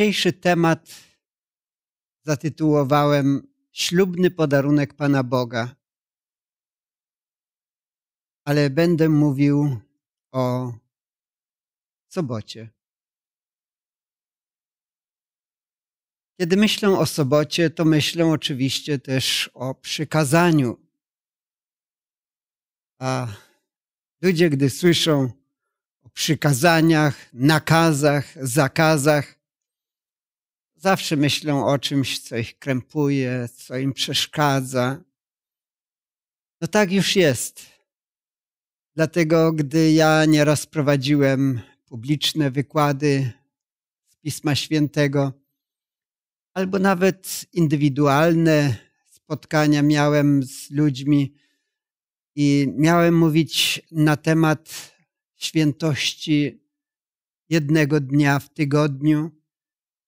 dzisiejszy temat zatytułowałem Ślubny podarunek Pana Boga. Ale będę mówił o sobocie. Kiedy myślę o sobocie, to myślę oczywiście też o przykazaniu. A ludzie, gdy słyszą o przykazaniach, nakazach, zakazach, Zawsze myślą o czymś, co ich krępuje, co im przeszkadza. No tak już jest. Dlatego, gdy ja nieraz prowadziłem publiczne wykłady z Pisma Świętego, albo nawet indywidualne spotkania miałem z ludźmi i miałem mówić na temat świętości jednego dnia w tygodniu,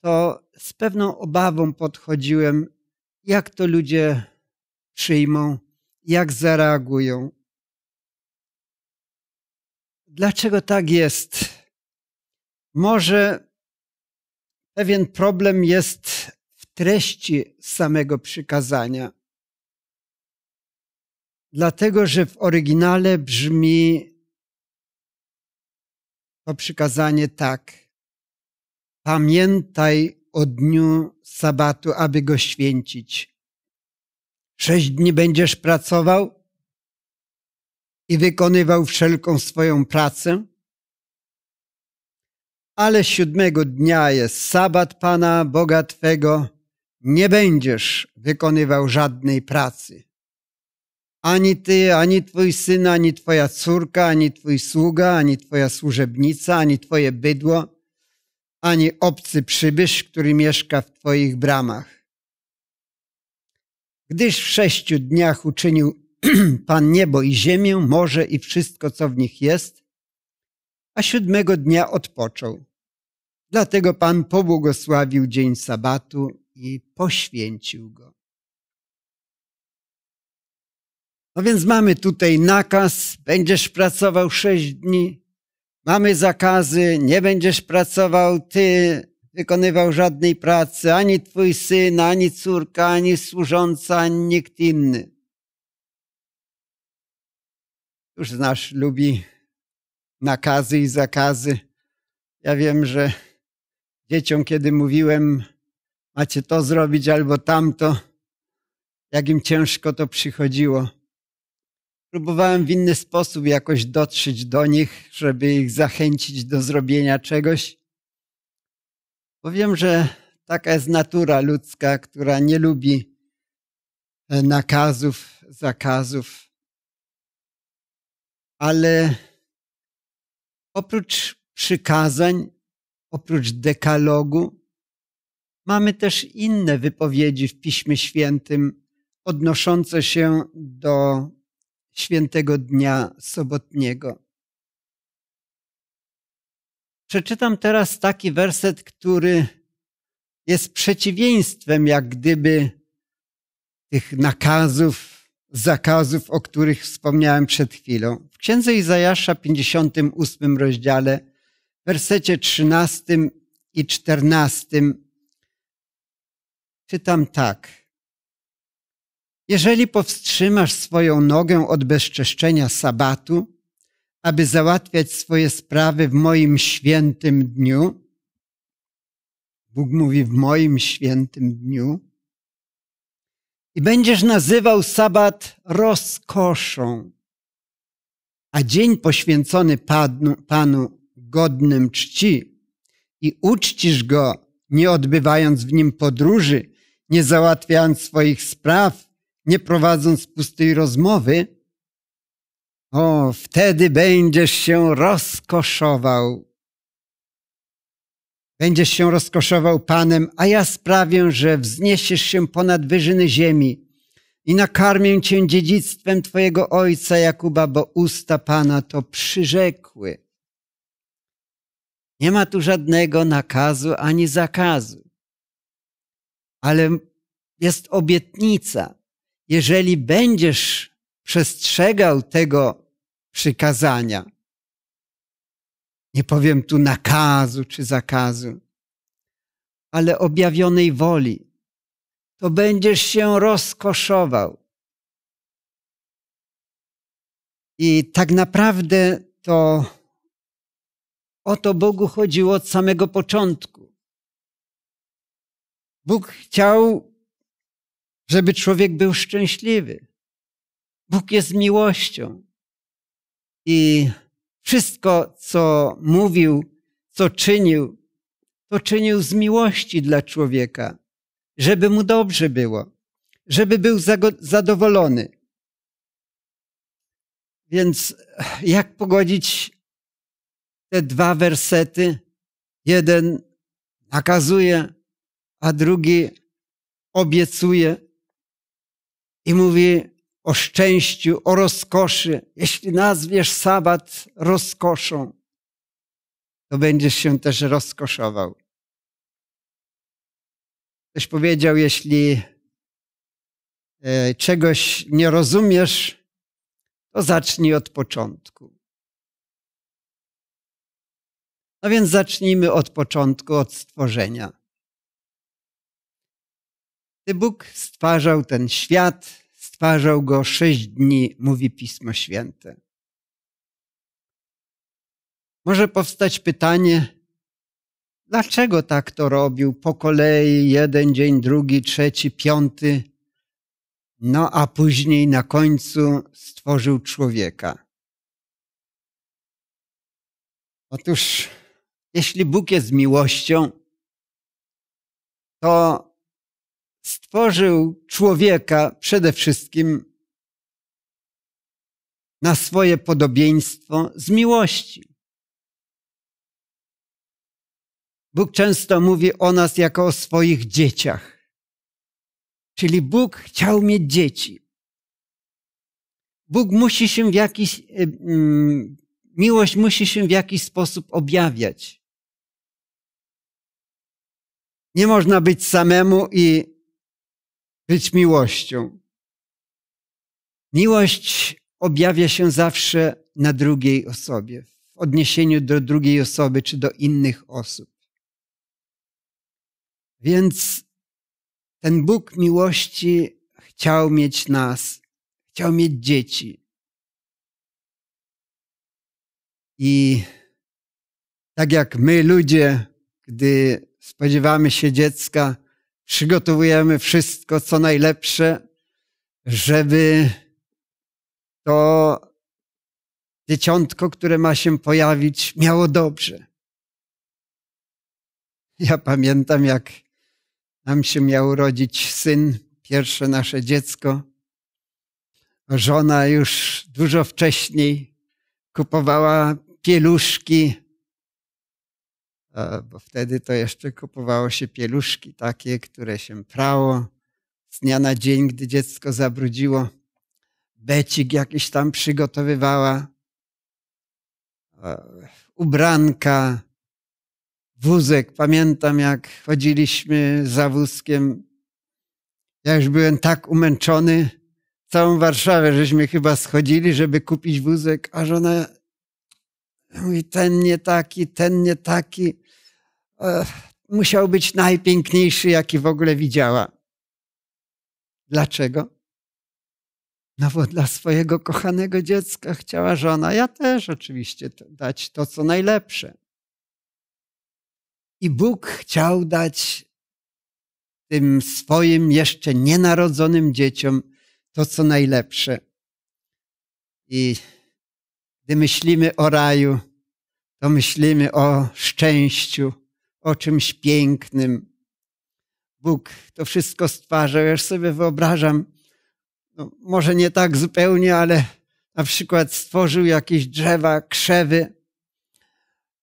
to z pewną obawą podchodziłem, jak to ludzie przyjmą, jak zareagują. Dlaczego tak jest? Może pewien problem jest w treści samego przykazania. Dlatego, że w oryginale brzmi to przykazanie tak. Pamiętaj o dniu sabatu, aby go święcić. Sześć dni będziesz pracował i wykonywał wszelką swoją pracę, ale siódmego dnia jest sabat Pana Boga Twego. Nie będziesz wykonywał żadnej pracy. Ani ty, ani twój syn, ani twoja córka, ani twój sługa, ani twoja służebnica, ani twoje bydło, ani obcy przybysz, który mieszka w Twoich bramach. Gdyż w sześciu dniach uczynił Pan niebo i ziemię, morze i wszystko, co w nich jest, a siódmego dnia odpoczął. Dlatego Pan pobłogosławił dzień sabatu i poświęcił go. No więc mamy tutaj nakaz, będziesz pracował sześć dni, Mamy zakazy, nie będziesz pracował ty, wykonywał żadnej pracy, ani twój syn, ani córka, ani służąca, ani nikt inny. Któż znasz lubi nakazy i zakazy? Ja wiem, że dzieciom, kiedy mówiłem, macie to zrobić albo tamto, jak im ciężko to przychodziło próbowałem w inny sposób jakoś dotrzeć do nich, żeby ich zachęcić do zrobienia czegoś. Powiem, że taka jest natura ludzka, która nie lubi e, nakazów, zakazów. Ale oprócz przykazań, oprócz dekalogu, mamy też inne wypowiedzi w Piśmie Świętym odnoszące się do świętego dnia sobotniego. Przeczytam teraz taki werset, który jest przeciwieństwem jak gdyby tych nakazów, zakazów, o których wspomniałem przed chwilą. W Księdze Izajasza 58 rozdziale, w wersecie 13 i 14 czytam tak. Jeżeli powstrzymasz swoją nogę od bezczeszczenia sabatu, aby załatwiać swoje sprawy w moim świętym dniu, Bóg mówi w moim świętym dniu, i będziesz nazywał sabat rozkoszą, a dzień poświęcony Panu, Panu godnym czci i uczcisz go, nie odbywając w nim podróży, nie załatwiając swoich spraw, nie prowadząc pustej rozmowy, o, wtedy będziesz się rozkoszował. Będziesz się rozkoszował Panem, a ja sprawię, że wzniesiesz się ponad wyżyny ziemi i nakarmię cię dziedzictwem twojego ojca Jakuba, bo usta Pana to przyrzekły. Nie ma tu żadnego nakazu ani zakazu, ale jest obietnica jeżeli będziesz przestrzegał tego przykazania, nie powiem tu nakazu czy zakazu, ale objawionej woli, to będziesz się rozkoszował. I tak naprawdę to o to Bogu chodziło od samego początku. Bóg chciał żeby człowiek był szczęśliwy. Bóg jest miłością. I wszystko, co mówił, co czynił, to czynił z miłości dla człowieka, żeby mu dobrze było, żeby był zadowolony. Więc jak pogodzić te dwa wersety? Jeden nakazuje, a drugi obiecuje i mówi o szczęściu, o rozkoszy. Jeśli nazwiesz sabat rozkoszą, to będziesz się też rozkoszował. Ktoś powiedział, jeśli e, czegoś nie rozumiesz, to zacznij od początku. No więc zacznijmy od początku, od stworzenia. Gdy Bóg stwarzał ten świat, stwarzał go sześć dni, mówi Pismo Święte. Może powstać pytanie, dlaczego tak to robił po kolei, jeden dzień, drugi, trzeci, piąty, no a później na końcu stworzył człowieka. Otóż, jeśli Bóg jest miłością, to stworzył człowieka przede wszystkim na swoje podobieństwo z miłości. Bóg często mówi o nas jako o swoich dzieciach. Czyli Bóg chciał mieć dzieci. Bóg musi się w jakiś, y, mm, miłość musi się w jakiś sposób objawiać. Nie można być samemu i być miłością. Miłość objawia się zawsze na drugiej osobie, w odniesieniu do drugiej osoby czy do innych osób. Więc ten Bóg miłości chciał mieć nas, chciał mieć dzieci. I tak jak my, ludzie, gdy spodziewamy się dziecka, przygotowujemy wszystko, co najlepsze, żeby to dzieciątko, które ma się pojawić, miało dobrze. Ja pamiętam, jak nam się miał urodzić syn, pierwsze nasze dziecko. Żona już dużo wcześniej kupowała pieluszki E, bo wtedy to jeszcze kupowało się pieluszki takie, które się prało z dnia na dzień, gdy dziecko zabrudziło. Becik jakiś tam przygotowywała, e, ubranka, wózek. Pamiętam, jak chodziliśmy za wózkiem. Ja już byłem tak umęczony, całą Warszawę żeśmy chyba schodzili, żeby kupić wózek, a żona mówi, ten nie taki, ten nie taki. E, musiał być najpiękniejszy, jaki w ogóle widziała. Dlaczego? No bo dla swojego kochanego dziecka chciała żona, ja też oczywiście, dać to, co najlepsze. I Bóg chciał dać tym swoim jeszcze nienarodzonym dzieciom to, co najlepsze. I gdy myślimy o raju, to myślimy o szczęściu, o czymś pięknym. Bóg to wszystko stwarzał. Ja sobie wyobrażam, no, może nie tak zupełnie, ale na przykład stworzył jakieś drzewa, krzewy.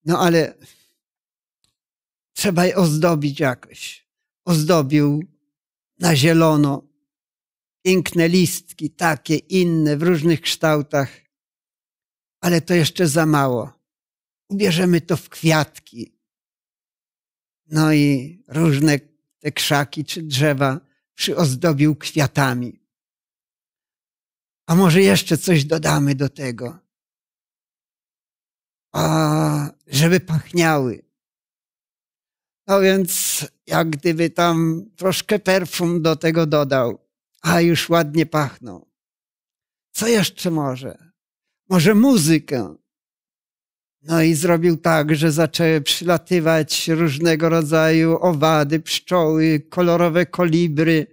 No ale trzeba je ozdobić jakoś. Ozdobił na zielono piękne listki, takie, inne, w różnych kształtach. Ale to jeszcze za mało. Ubierzemy to w kwiatki, no i różne te krzaki czy drzewa przyozdobił kwiatami. A może jeszcze coś dodamy do tego? A, żeby pachniały. No więc jak gdyby tam troszkę perfum do tego dodał, a już ładnie pachną. Co jeszcze może? Może muzykę. No i zrobił tak, że zaczęły przylatywać różnego rodzaju owady, pszczoły, kolorowe kolibry.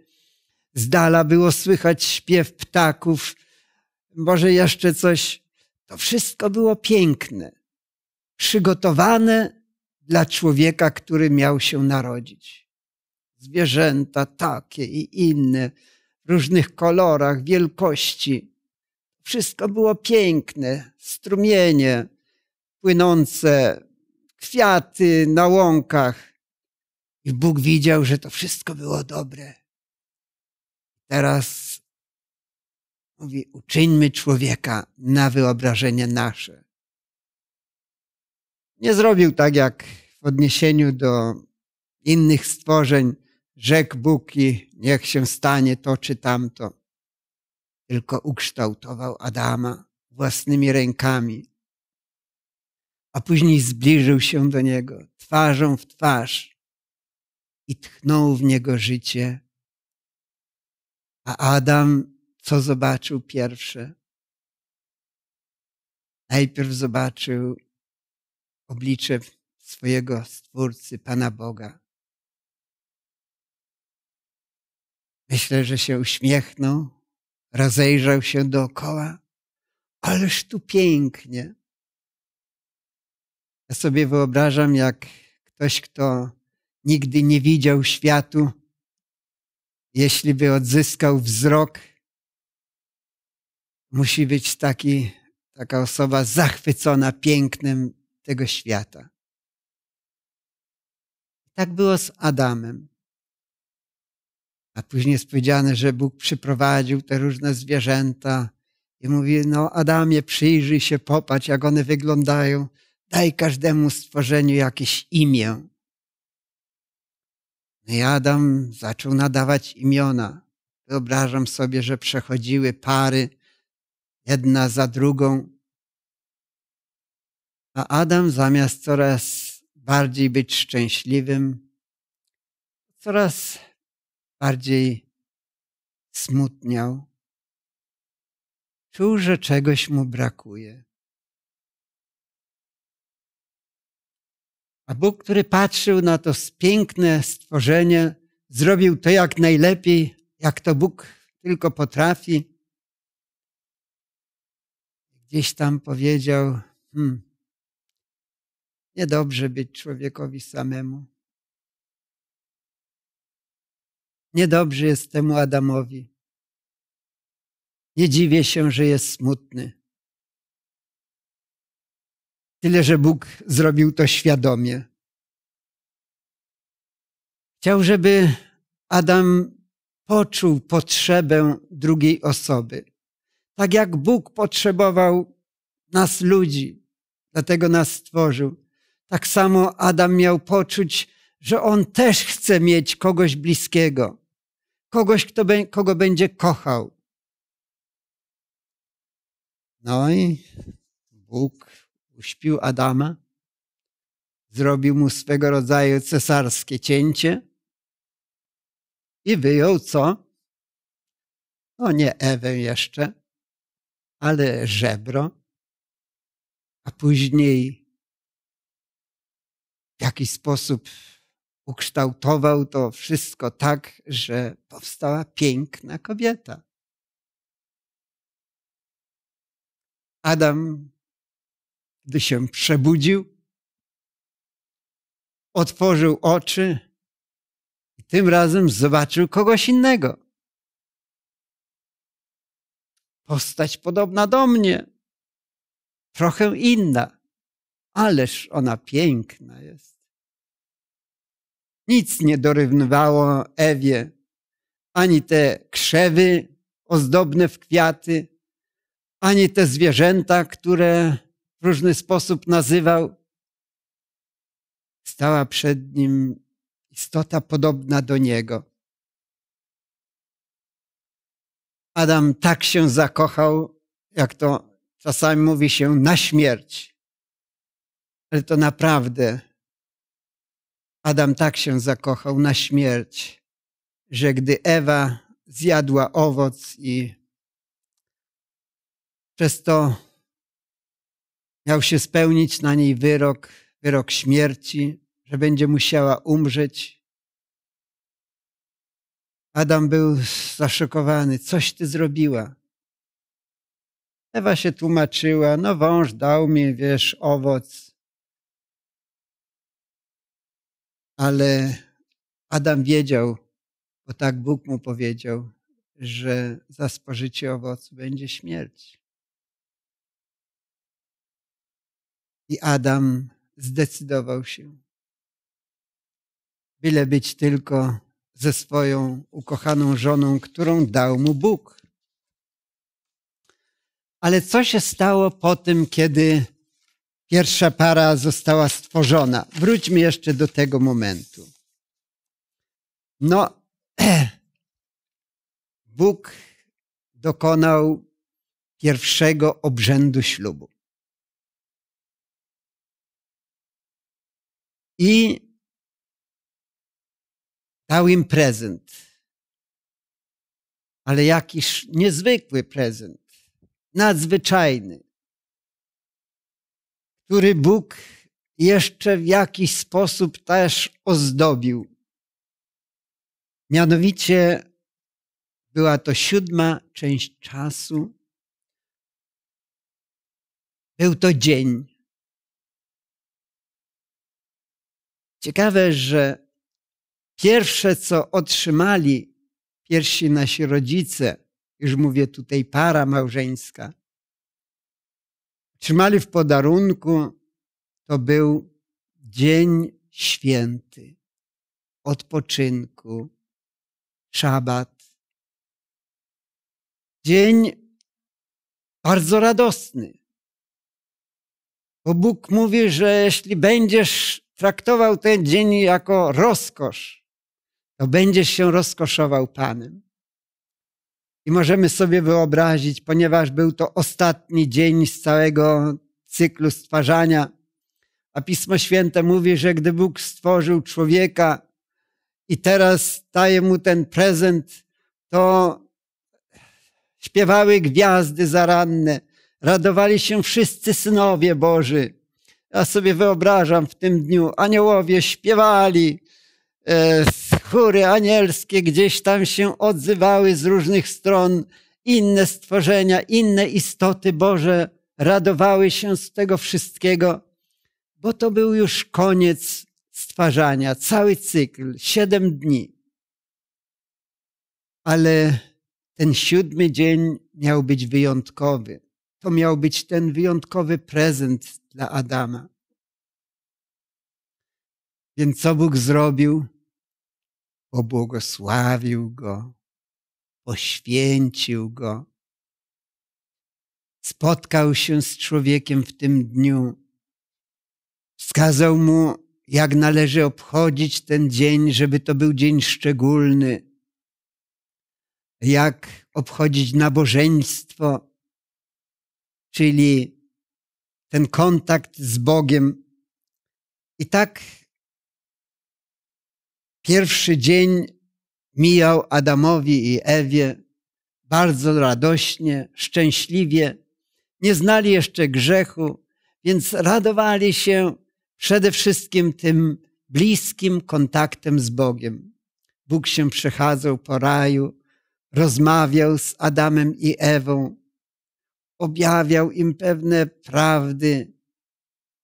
Z dala było słychać śpiew ptaków, może jeszcze coś. To wszystko było piękne, przygotowane dla człowieka, który miał się narodzić. Zwierzęta takie i inne, w różnych kolorach, wielkości. Wszystko było piękne, strumienie, płynące, kwiaty na łąkach. I Bóg widział, że to wszystko było dobre. Teraz mówi, uczyńmy człowieka na wyobrażenie nasze. Nie zrobił tak, jak w odniesieniu do innych stworzeń rzekł Bóg i niech się stanie to czy tamto. Tylko ukształtował Adama własnymi rękami, a później zbliżył się do niego twarzą w twarz i tchnął w niego życie. A Adam co zobaczył pierwsze? Najpierw zobaczył oblicze swojego Stwórcy, Pana Boga. Myślę, że się uśmiechnął, rozejrzał się dookoła. Ależ tu pięknie. Ja sobie wyobrażam, jak ktoś, kto nigdy nie widział światu, jeśli by odzyskał wzrok, musi być taki, taka osoba zachwycona pięknem tego świata. Tak było z Adamem. A później jest powiedziane, że Bóg przyprowadził te różne zwierzęta i mówi, no Adamie, przyjrzyj się, popatrz, jak one wyglądają. Daj każdemu stworzeniu jakieś imię. No i Adam zaczął nadawać imiona. Wyobrażam sobie, że przechodziły pary, jedna za drugą. A Adam zamiast coraz bardziej być szczęśliwym, coraz bardziej smutniał. Czuł, że czegoś mu brakuje. A Bóg, który patrzył na to piękne stworzenie, zrobił to jak najlepiej, jak to Bóg tylko potrafi. Gdzieś tam powiedział, hmm, niedobrze być człowiekowi samemu. Niedobrze jest temu Adamowi. Nie dziwię się, że jest smutny. Tyle, że Bóg zrobił to świadomie. Chciał, żeby Adam poczuł potrzebę drugiej osoby. Tak jak Bóg potrzebował nas ludzi, dlatego nas stworzył. Tak samo Adam miał poczuć, że on też chce mieć kogoś bliskiego, kogoś, kto be, kogo będzie kochał. No i Bóg uśpił Adama, zrobił mu swego rodzaju cesarskie cięcie i wyjął co? No nie Ewę jeszcze, ale żebro, a później w jakiś sposób ukształtował to wszystko tak, że powstała piękna kobieta. Adam gdy się przebudził, otworzył oczy i tym razem zobaczył kogoś innego. Postać podobna do mnie, trochę inna, ależ ona piękna jest. Nic nie dorównywało Ewie, ani te krzewy ozdobne w kwiaty, ani te zwierzęta, które różny sposób nazywał, stała przed nim istota podobna do niego. Adam tak się zakochał, jak to czasami mówi się, na śmierć. Ale to naprawdę Adam tak się zakochał na śmierć, że gdy Ewa zjadła owoc i przez to Miał się spełnić na niej wyrok, wyrok śmierci, że będzie musiała umrzeć. Adam był zaszokowany. Coś ty zrobiła. Ewa się tłumaczyła. No wąż dał mi, wiesz, owoc. Ale Adam wiedział, bo tak Bóg mu powiedział, że za spożycie owocu będzie śmierć. I Adam zdecydował się, byle być tylko ze swoją ukochaną żoną, którą dał mu Bóg. Ale co się stało po tym, kiedy pierwsza para została stworzona? Wróćmy jeszcze do tego momentu. No, Bóg dokonał pierwszego obrzędu ślubu. i dał im prezent. Ale jakiś niezwykły prezent, nadzwyczajny, który Bóg jeszcze w jakiś sposób też ozdobił. Mianowicie była to siódma część czasu. Był to dzień, Ciekawe, że pierwsze, co otrzymali pierwsi nasi rodzice, już mówię tutaj para małżeńska, otrzymali w podarunku, to był dzień święty, odpoczynku, szabat. Dzień bardzo radosny. Bo Bóg mówi, że jeśli będziesz traktował ten dzień jako rozkosz, to będziesz się rozkoszował Panem. I możemy sobie wyobrazić, ponieważ był to ostatni dzień z całego cyklu stwarzania, a Pismo Święte mówi, że gdy Bóg stworzył człowieka i teraz daje mu ten prezent, to śpiewały gwiazdy zaranne, radowali się wszyscy synowie Boży. Ja sobie wyobrażam w tym dniu, aniołowie śpiewali, e, chóry anielskie gdzieś tam się odzywały z różnych stron, inne stworzenia, inne istoty Boże radowały się z tego wszystkiego, bo to był już koniec stwarzania, cały cykl, siedem dni. Ale ten siódmy dzień miał być wyjątkowy. To miał być ten wyjątkowy prezent, dla Adama. Więc co Bóg zrobił? Obłogosławił go, poświęcił go. Spotkał się z człowiekiem w tym dniu. Wskazał mu, jak należy obchodzić ten dzień, żeby to był dzień szczególny. Jak obchodzić nabożeństwo, czyli ten kontakt z Bogiem. I tak pierwszy dzień mijał Adamowi i Ewie bardzo radośnie, szczęśliwie. Nie znali jeszcze grzechu, więc radowali się przede wszystkim tym bliskim kontaktem z Bogiem. Bóg się przechadzał po raju, rozmawiał z Adamem i Ewą, objawiał im pewne prawdy,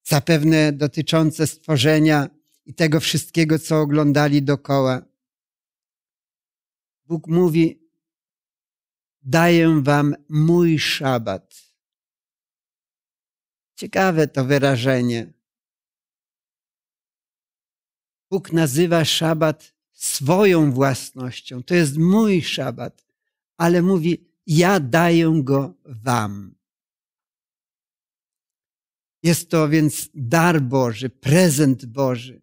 zapewne dotyczące stworzenia i tego wszystkiego, co oglądali dokoła. Bóg mówi: Daję wam mój szabat. Ciekawe to wyrażenie. Bóg nazywa szabat swoją własnością. To jest mój szabat, ale mówi: ja daję go wam. Jest to więc dar Boży, prezent Boży.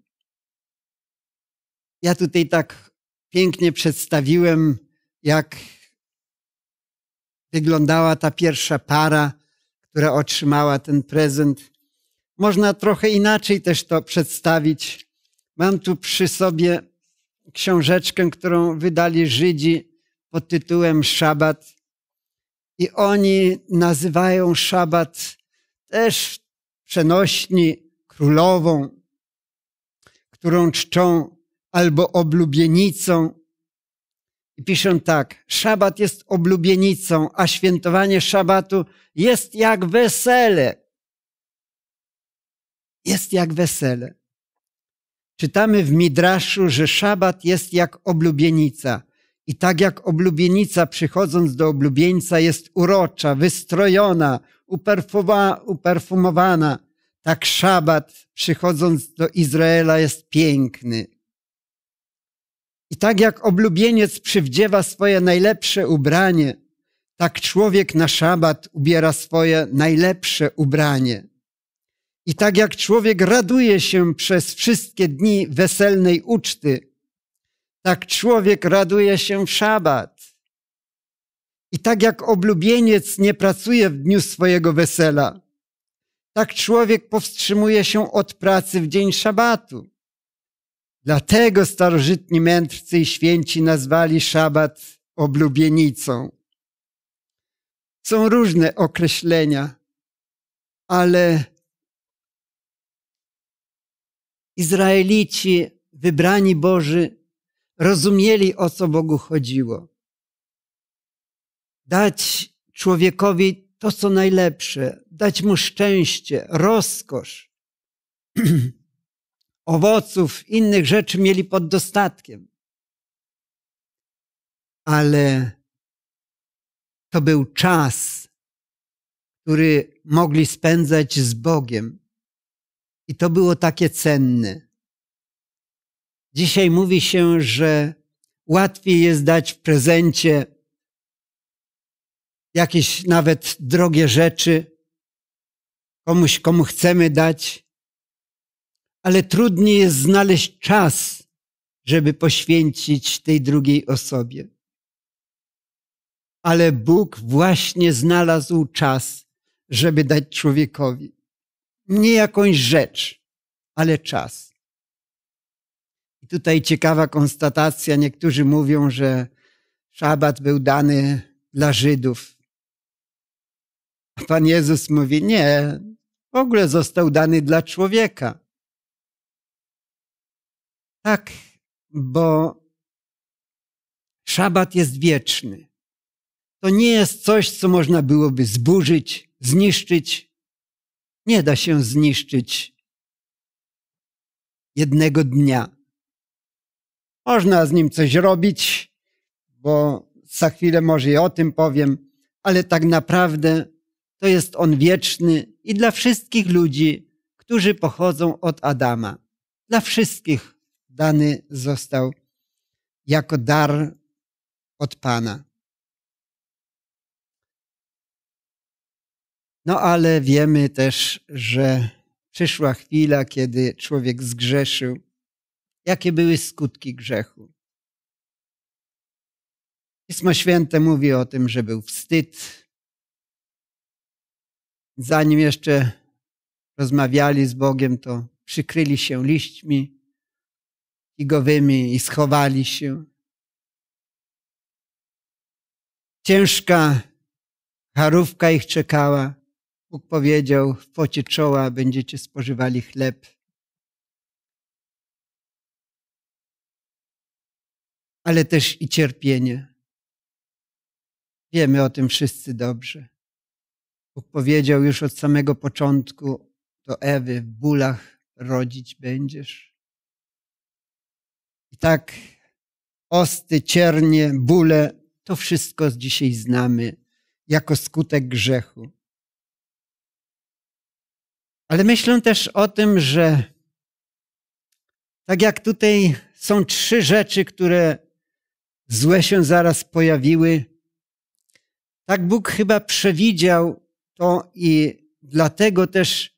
Ja tutaj tak pięknie przedstawiłem, jak wyglądała ta pierwsza para, która otrzymała ten prezent. Można trochę inaczej też to przedstawić. Mam tu przy sobie książeczkę, którą wydali Żydzi pod tytułem Szabat i oni nazywają szabat też przenośni królową, którą czczą albo oblubienicą. I piszą tak, szabat jest oblubienicą, a świętowanie szabatu jest jak wesele. Jest jak wesele. Czytamy w Midraszu, że szabat jest jak oblubienica. I tak jak oblubienica przychodząc do oblubieńca jest urocza, wystrojona, uperfumowana, tak szabat przychodząc do Izraela jest piękny. I tak jak oblubieniec przywdziewa swoje najlepsze ubranie, tak człowiek na szabat ubiera swoje najlepsze ubranie. I tak jak człowiek raduje się przez wszystkie dni weselnej uczty, tak człowiek raduje się w szabat. I tak jak oblubieniec nie pracuje w dniu swojego wesela, tak człowiek powstrzymuje się od pracy w dzień szabatu. Dlatego starożytni mędrcy i święci nazwali szabat oblubienicą. Są różne określenia, ale Izraelici, wybrani Boży, rozumieli, o co Bogu chodziło. Dać człowiekowi to, co najlepsze, dać mu szczęście, rozkosz. Owoców, innych rzeczy mieli pod dostatkiem. Ale to był czas, który mogli spędzać z Bogiem. I to było takie cenne. Dzisiaj mówi się, że łatwiej jest dać w prezencie jakieś nawet drogie rzeczy komuś, komu chcemy dać, ale trudniej jest znaleźć czas, żeby poświęcić tej drugiej osobie. Ale Bóg właśnie znalazł czas, żeby dać człowiekowi nie jakąś rzecz, ale czas tutaj ciekawa konstatacja. Niektórzy mówią, że szabat był dany dla Żydów. A Pan Jezus mówi, nie, w ogóle został dany dla człowieka. Tak, bo szabat jest wieczny. To nie jest coś, co można byłoby zburzyć, zniszczyć. Nie da się zniszczyć jednego dnia. Można z nim coś robić, bo za chwilę może i o tym powiem, ale tak naprawdę to jest on wieczny i dla wszystkich ludzi, którzy pochodzą od Adama. Dla wszystkich dany został jako dar od Pana. No ale wiemy też, że przyszła chwila, kiedy człowiek zgrzeszył jakie były skutki grzechu. Pismo Święte mówi o tym, że był wstyd. Zanim jeszcze rozmawiali z Bogiem, to przykryli się liśćmi figowymi i schowali się. Ciężka harówka ich czekała. Bóg powiedział, w pocie czoła będziecie spożywali chleb ale też i cierpienie. Wiemy o tym wszyscy dobrze. Bóg powiedział już od samego początku do Ewy, w bólach rodzić będziesz. I tak osty, ciernie, bóle, to wszystko dzisiaj znamy jako skutek grzechu. Ale myślę też o tym, że tak jak tutaj są trzy rzeczy, które złe się zaraz pojawiły. Tak Bóg chyba przewidział to i dlatego też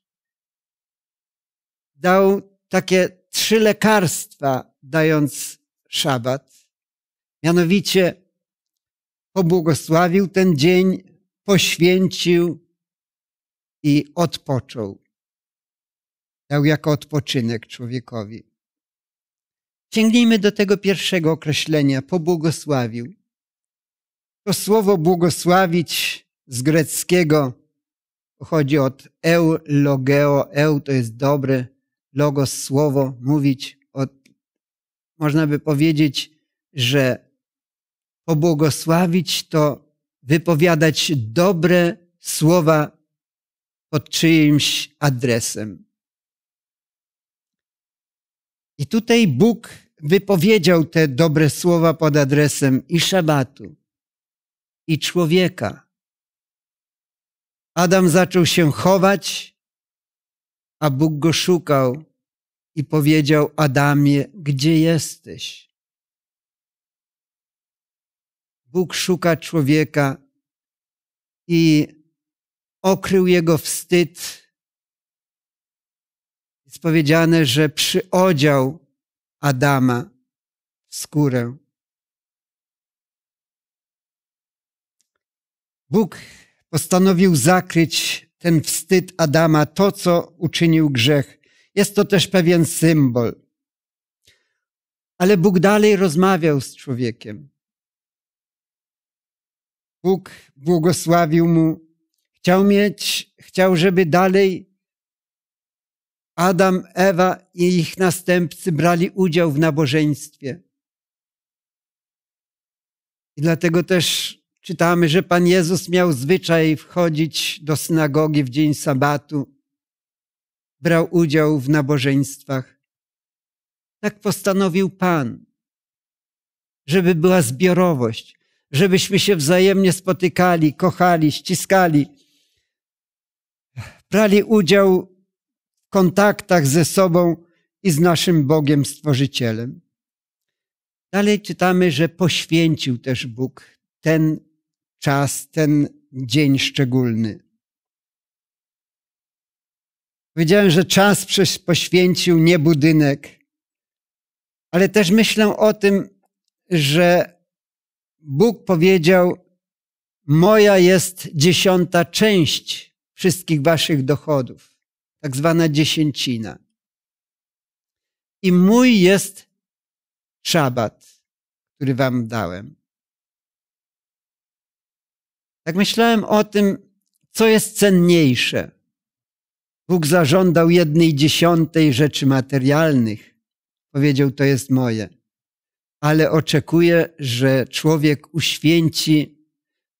dał takie trzy lekarstwa, dając szabat. Mianowicie pobłogosławił ten dzień, poświęcił i odpoczął. Dał jako odpoczynek człowiekowi. Sięgnijmy do tego pierwszego określenia, pobłogosławił. To słowo błogosławić z greckiego pochodzi od eu, logeo, eu to jest dobre, logos, słowo, mówić. Od, można by powiedzieć, że pobłogosławić to wypowiadać dobre słowa pod czyimś adresem. I tutaj Bóg wypowiedział te dobre słowa pod adresem i szabatu, i człowieka. Adam zaczął się chować, a Bóg go szukał i powiedział Adamie, gdzie jesteś? Bóg szuka człowieka i okrył jego wstyd. Jest powiedziane, że przyodział Adama skórę. Bóg postanowił zakryć ten wstyd Adama, to co uczynił grzech. Jest to też pewien symbol. Ale Bóg dalej rozmawiał z człowiekiem. Bóg błogosławił mu, chciał mieć, chciał, żeby dalej Adam, Ewa i ich następcy brali udział w nabożeństwie. I dlatego też czytamy, że Pan Jezus miał zwyczaj wchodzić do synagogi w dzień sabatu, brał udział w nabożeństwach. Tak postanowił Pan, żeby była zbiorowość, żebyśmy się wzajemnie spotykali, kochali, ściskali, brali udział kontaktach ze sobą i z naszym Bogiem Stworzycielem. Dalej czytamy, że poświęcił też Bóg ten czas, ten dzień szczególny. Powiedziałem, że czas poświęcił nie budynek, ale też myślę o tym, że Bóg powiedział: Moja jest dziesiąta część wszystkich waszych dochodów tak zwana dziesięcina. I mój jest szabat, który wam dałem. Tak myślałem o tym, co jest cenniejsze. Bóg zażądał jednej dziesiątej rzeczy materialnych. Powiedział, to jest moje. Ale oczekuje, że człowiek uświęci,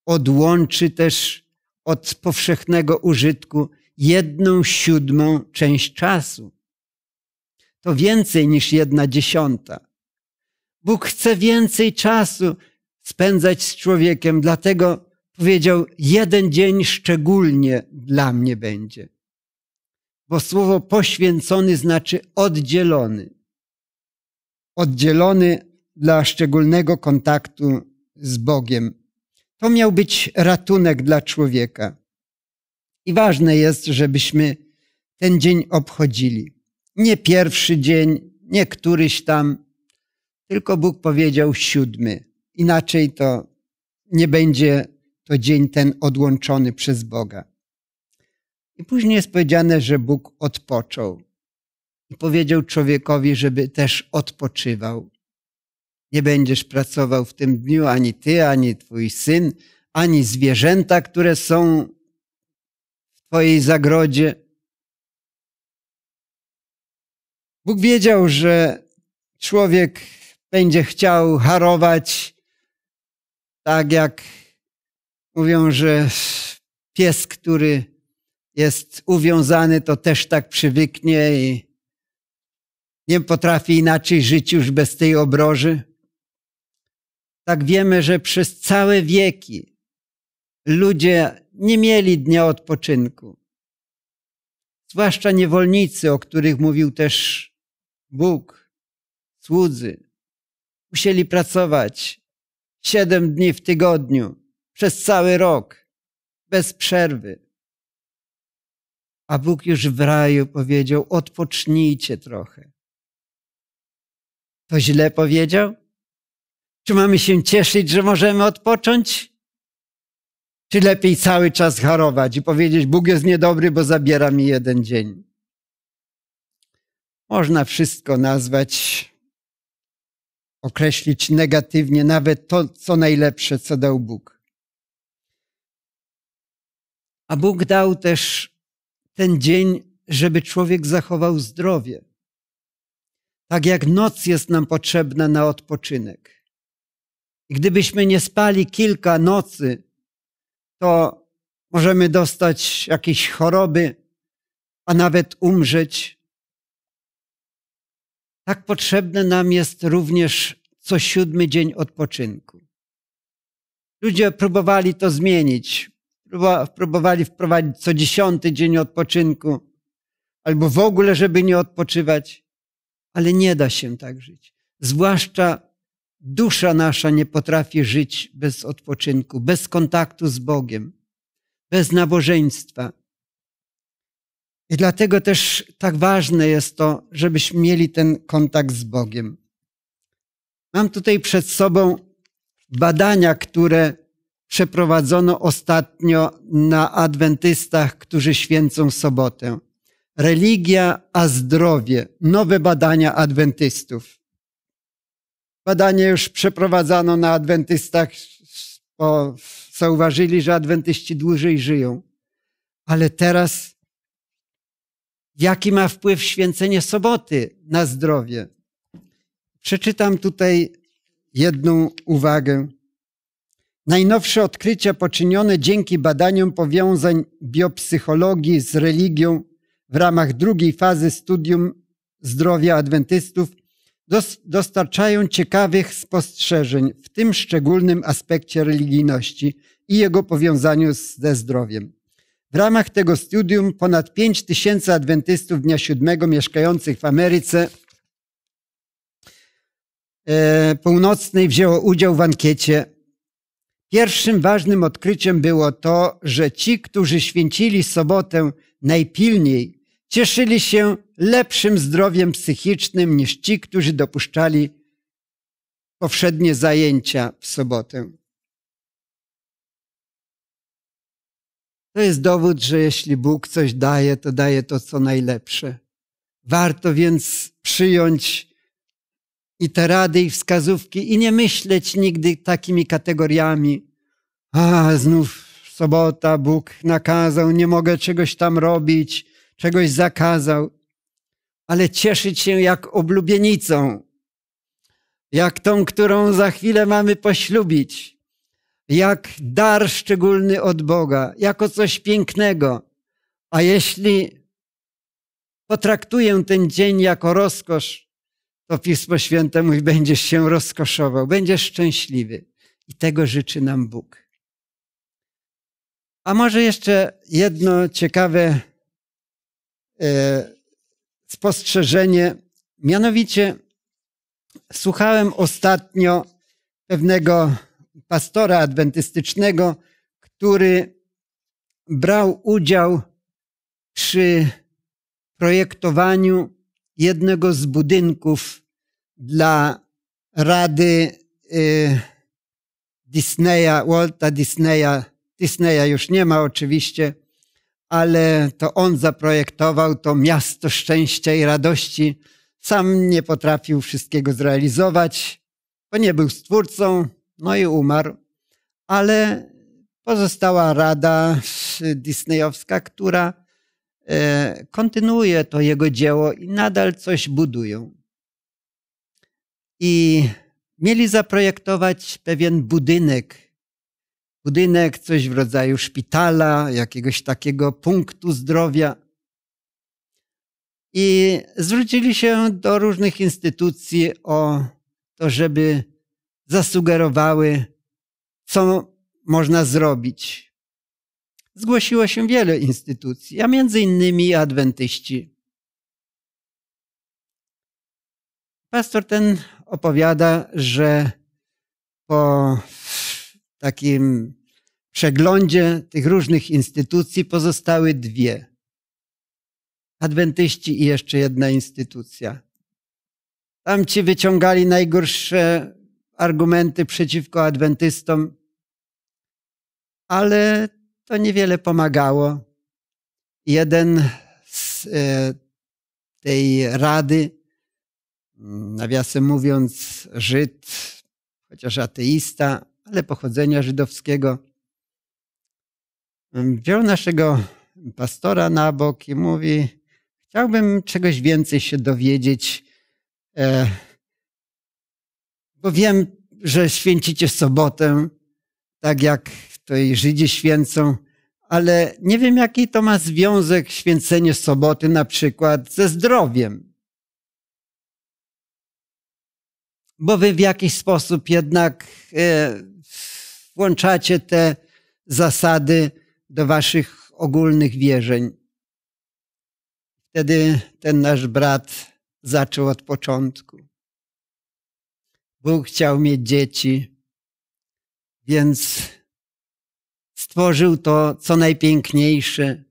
odłączy też od powszechnego użytku jedną siódmą część czasu. To więcej niż jedna dziesiąta. Bóg chce więcej czasu spędzać z człowiekiem, dlatego powiedział: Jeden dzień szczególnie dla mnie będzie. Bo słowo poświęcony znaczy oddzielony. Oddzielony dla szczególnego kontaktu z Bogiem. To miał być ratunek dla człowieka. I ważne jest, żebyśmy ten dzień obchodzili. Nie pierwszy dzień, nie któryś tam, tylko Bóg powiedział siódmy. Inaczej to nie będzie to dzień ten odłączony przez Boga. I później jest powiedziane, że Bóg odpoczął i powiedział człowiekowi, żeby też odpoczywał. Nie będziesz pracował w tym dniu ani ty, ani twój syn, ani zwierzęta, które są Twojej zagrodzie. Bóg wiedział, że człowiek będzie chciał harować tak jak mówią, że pies, który jest uwiązany, to też tak przywyknie i nie potrafi inaczej żyć już bez tej obroży. Tak wiemy, że przez całe wieki ludzie nie mieli dnia odpoczynku. Zwłaszcza niewolnicy, o których mówił też Bóg, słudzy, musieli pracować siedem dni w tygodniu przez cały rok, bez przerwy. A Bóg już w raju powiedział: odpocznijcie trochę. To źle powiedział? Czy mamy się cieszyć, że możemy odpocząć? Czy lepiej cały czas harować i powiedzieć, Bóg jest niedobry, bo zabiera mi jeden dzień? Można wszystko nazwać, określić negatywnie, nawet to, co najlepsze, co dał Bóg. A Bóg dał też ten dzień, żeby człowiek zachował zdrowie. Tak jak noc jest nam potrzebna na odpoczynek. I gdybyśmy nie spali kilka nocy, to możemy dostać jakieś choroby, a nawet umrzeć. Tak potrzebny nam jest również co siódmy dzień odpoczynku. Ludzie próbowali to zmienić. Próbowali wprowadzić co dziesiąty dzień odpoczynku, albo w ogóle, żeby nie odpoczywać, ale nie da się tak żyć. Zwłaszcza Dusza nasza nie potrafi żyć bez odpoczynku, bez kontaktu z Bogiem, bez nabożeństwa. I dlatego też tak ważne jest to, żebyśmy mieli ten kontakt z Bogiem. Mam tutaj przed sobą badania, które przeprowadzono ostatnio na adwentystach, którzy święcą sobotę. Religia a zdrowie. Nowe badania adwentystów. Badanie już przeprowadzano na adwentystach, bo zauważyli, że adwentyści dłużej żyją. Ale teraz, jaki ma wpływ święcenie soboty na zdrowie? Przeczytam tutaj jedną uwagę. Najnowsze odkrycia poczynione dzięki badaniom powiązań biopsychologii z religią w ramach drugiej fazy studium zdrowia adwentystów dostarczają ciekawych spostrzeżeń w tym szczególnym aspekcie religijności i jego powiązaniu ze zdrowiem. W ramach tego studium ponad 5 tysięcy adwentystów dnia siódmego mieszkających w Ameryce e, Północnej wzięło udział w ankiecie. Pierwszym ważnym odkryciem było to, że ci, którzy święcili sobotę najpilniej, cieszyli się lepszym zdrowiem psychicznym niż ci, którzy dopuszczali powszednie zajęcia w sobotę. To jest dowód, że jeśli Bóg coś daje, to daje to, co najlepsze. Warto więc przyjąć i te rady, i wskazówki, i nie myśleć nigdy takimi kategoriami. A, znów sobota, Bóg nakazał, nie mogę czegoś tam robić, czegoś zakazał, ale cieszyć się jak oblubienicą, jak tą, którą za chwilę mamy poślubić, jak dar szczególny od Boga, jako coś pięknego. A jeśli potraktuję ten dzień jako rozkosz, to Pismo Święte mój będziesz się rozkoszował, będziesz szczęśliwy. I tego życzy nam Bóg. A może jeszcze jedno ciekawe E, spostrzeżenie. Mianowicie słuchałem ostatnio pewnego pastora adwentystycznego, który brał udział przy projektowaniu jednego z budynków dla Rady e, Disneya, Walta Disneya. Disneya już nie ma oczywiście, ale to on zaprojektował to miasto szczęścia i radości. Sam nie potrafił wszystkiego zrealizować, bo nie był stwórcą, no i umarł. Ale pozostała rada disneyowska, która e, kontynuuje to jego dzieło i nadal coś budują. I mieli zaprojektować pewien budynek, budynek, coś w rodzaju szpitala, jakiegoś takiego punktu zdrowia. I zwrócili się do różnych instytucji o to, żeby zasugerowały, co można zrobić. Zgłosiło się wiele instytucji, a między innymi adwentyści. Pastor ten opowiada, że po takim przeglądzie tych różnych instytucji pozostały dwie. Adwentyści i jeszcze jedna instytucja. Tam ci wyciągali najgorsze argumenty przeciwko adwentystom, ale to niewiele pomagało. Jeden z e, tej rady, nawiasem mówiąc, Żyd, chociaż ateista, ale pochodzenia żydowskiego, wziął naszego pastora na bok i mówi: Chciałbym czegoś więcej się dowiedzieć, e, bo wiem, że święcicie sobotę, tak jak to i Żydzi święcą, ale nie wiem, jaki to ma związek święcenie soboty na przykład ze zdrowiem. Bo wy w jakiś sposób jednak e, włączacie te zasady do waszych ogólnych wierzeń. Wtedy ten nasz brat zaczął od początku. Bóg chciał mieć dzieci, więc stworzył to, co najpiękniejsze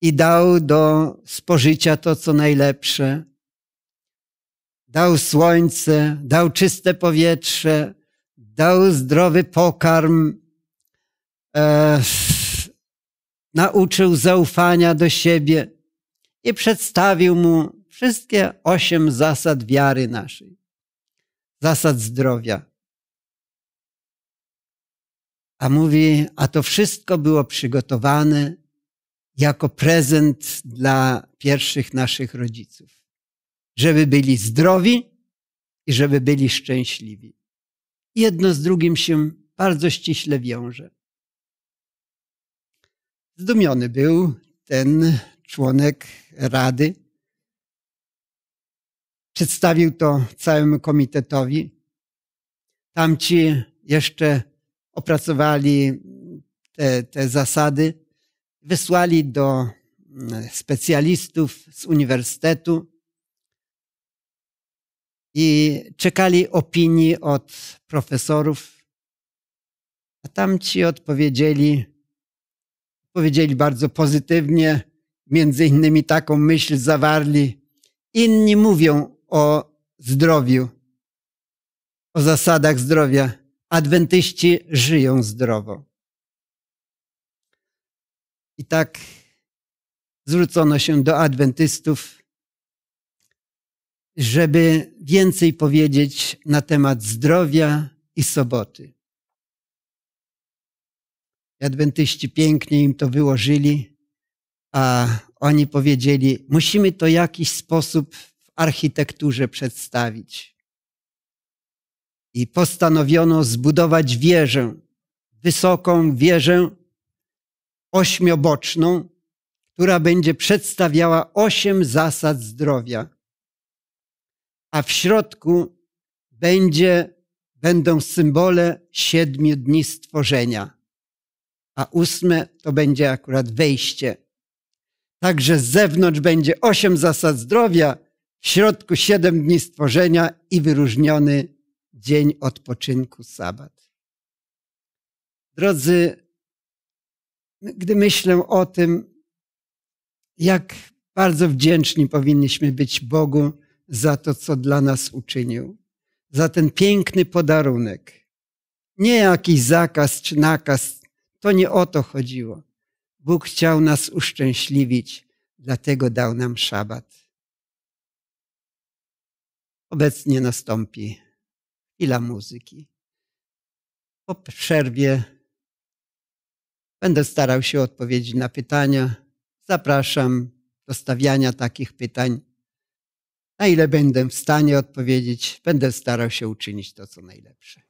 i dał do spożycia to, co najlepsze. Dał słońce, dał czyste powietrze, dał zdrowy pokarm, e, nauczył zaufania do siebie i przedstawił mu wszystkie osiem zasad wiary naszej, zasad zdrowia. A mówi, a to wszystko było przygotowane jako prezent dla pierwszych naszych rodziców, żeby byli zdrowi i żeby byli szczęśliwi. Jedno z drugim się bardzo ściśle wiąże. Zdumiony był ten członek rady. Przedstawił to całemu komitetowi. Tamci jeszcze opracowali te, te zasady, wysłali do mm, specjalistów z uniwersytetu, i czekali opinii od profesorów. A tamci odpowiedzieli, powiedzieli bardzo pozytywnie, między innymi taką myśl zawarli. Inni mówią o zdrowiu, o zasadach zdrowia. Adwentyści żyją zdrowo. I tak zwrócono się do adwentystów żeby więcej powiedzieć na temat zdrowia i soboty. Adwentyści pięknie im to wyłożyli, a oni powiedzieli, musimy to jakiś sposób w architekturze przedstawić. I postanowiono zbudować wieżę, wysoką wieżę ośmioboczną, która będzie przedstawiała osiem zasad zdrowia a w środku będzie, będą symbole siedmiu dni stworzenia, a ósme to będzie akurat wejście. Także z zewnątrz będzie osiem zasad zdrowia, w środku siedem dni stworzenia i wyróżniony dzień odpoczynku, sabat. Drodzy, gdy myślę o tym, jak bardzo wdzięczni powinniśmy być Bogu za to, co dla nas uczynił, za ten piękny podarunek. Nie jakiś zakaz czy nakaz, to nie o to chodziło. Bóg chciał nas uszczęśliwić, dlatego dał nam szabat. Obecnie nastąpi Ila muzyki. Po przerwie będę starał się odpowiedzieć na pytania. Zapraszam do stawiania takich pytań na ile będę w stanie odpowiedzieć, będę starał się uczynić to, co najlepsze.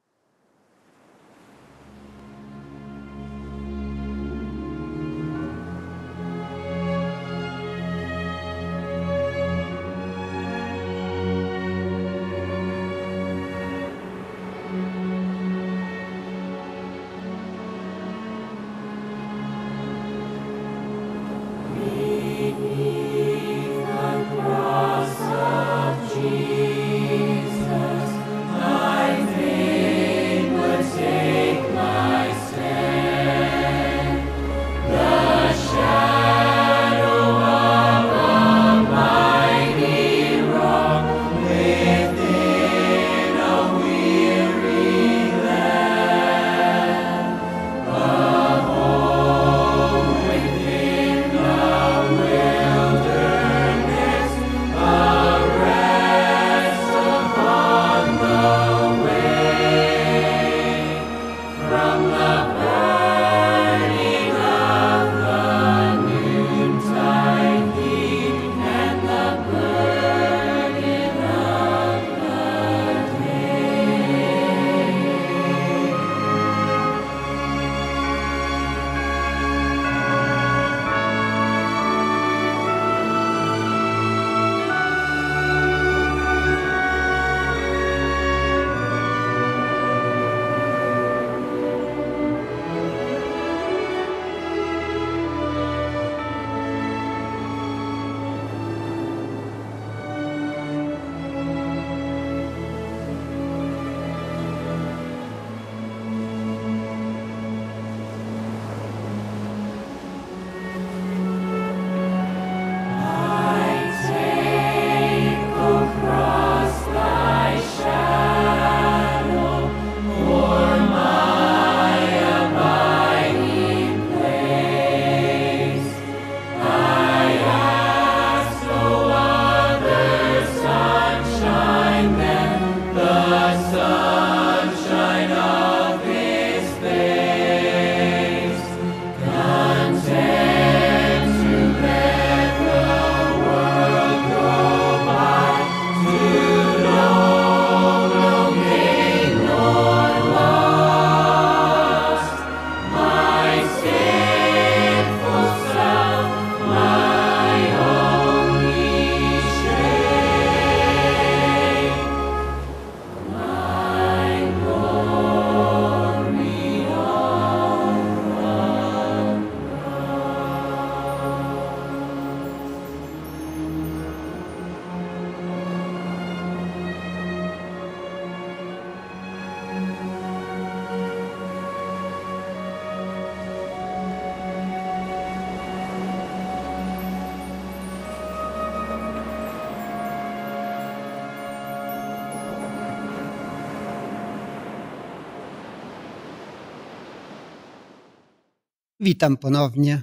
Witam ponownie.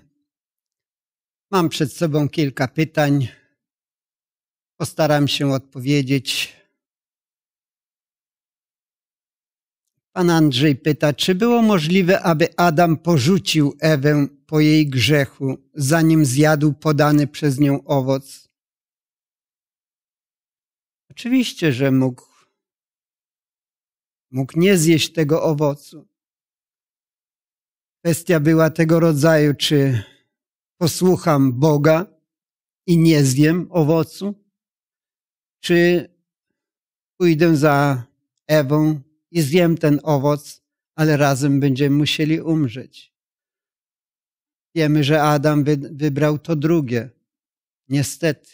Mam przed sobą kilka pytań. Postaram się odpowiedzieć. Pan Andrzej pyta, czy było możliwe, aby Adam porzucił Ewę po jej grzechu, zanim zjadł podany przez nią owoc? Oczywiście, że mógł. Mógł nie zjeść tego owocu. Kwestia była tego rodzaju, czy posłucham Boga i nie zjem owocu, czy pójdę za Ewą i zjem ten owoc, ale razem będziemy musieli umrzeć. Wiemy, że Adam wybrał to drugie. Niestety.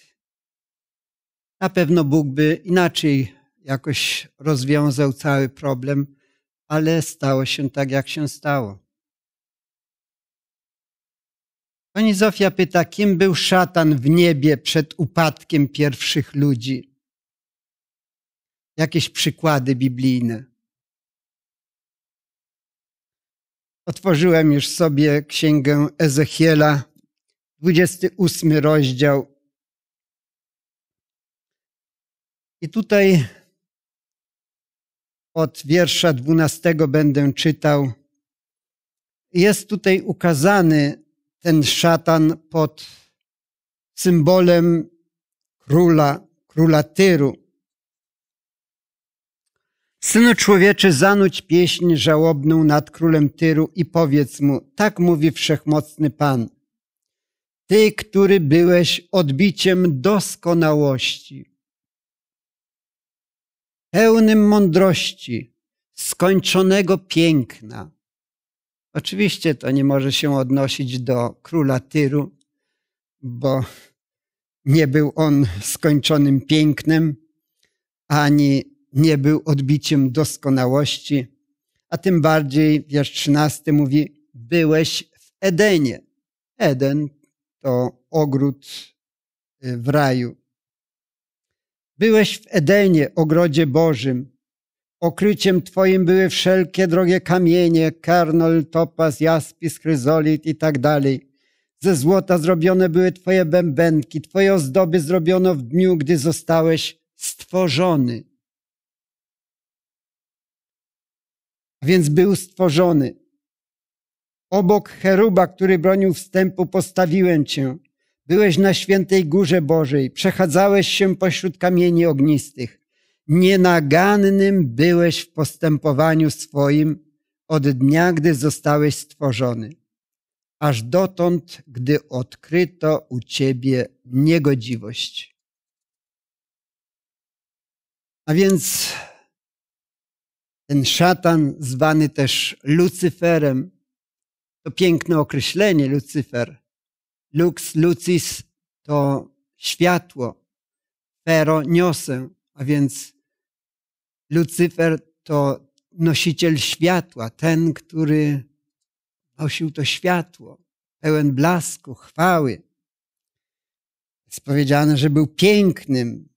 Na pewno Bóg by inaczej jakoś rozwiązał cały problem, ale stało się tak, jak się stało. Pani no Zofia pyta, kim był szatan w niebie przed upadkiem pierwszych ludzi? Jakieś przykłady biblijne. Otworzyłem już sobie księgę Ezechiela, 28 rozdział. I tutaj od wiersza 12 będę czytał. Jest tutaj ukazany ten szatan pod symbolem króla, króla Tyru. Synu człowieczy, zanuć pieśń żałobną nad królem Tyru i powiedz mu, tak mówi wszechmocny Pan. Ty, który byłeś odbiciem doskonałości, pełnym mądrości, skończonego piękna, Oczywiście to nie może się odnosić do króla Tyru, bo nie był on skończonym pięknem, ani nie był odbiciem doskonałości, a tym bardziej wiersz 13 mówi: Byłeś w Edenie. Eden to ogród y, w raju. Byłeś w Edenie, ogrodzie Bożym, Okryciem Twoim były wszelkie drogie kamienie, karnol, topaz, jaspis, chryzolit i tak dalej. Ze złota zrobione były Twoje bębenki, Twoje ozdoby zrobiono w dniu, gdy zostałeś stworzony. A więc był stworzony. Obok cheruba, który bronił wstępu, postawiłem Cię. Byłeś na świętej górze Bożej, przechadzałeś się pośród kamieni ognistych. Nienagannym byłeś w postępowaniu swoim od dnia, gdy zostałeś stworzony, aż dotąd, gdy odkryto u ciebie niegodziwość. A więc ten szatan, zwany też Lucyferem, to piękne określenie Lucyfer. Lux, lucis to światło, pero niosę, a więc Lucyfer to nosiciel światła, ten, który nosił to światło, pełen blasku, chwały. Jest powiedziane, że był pięknym.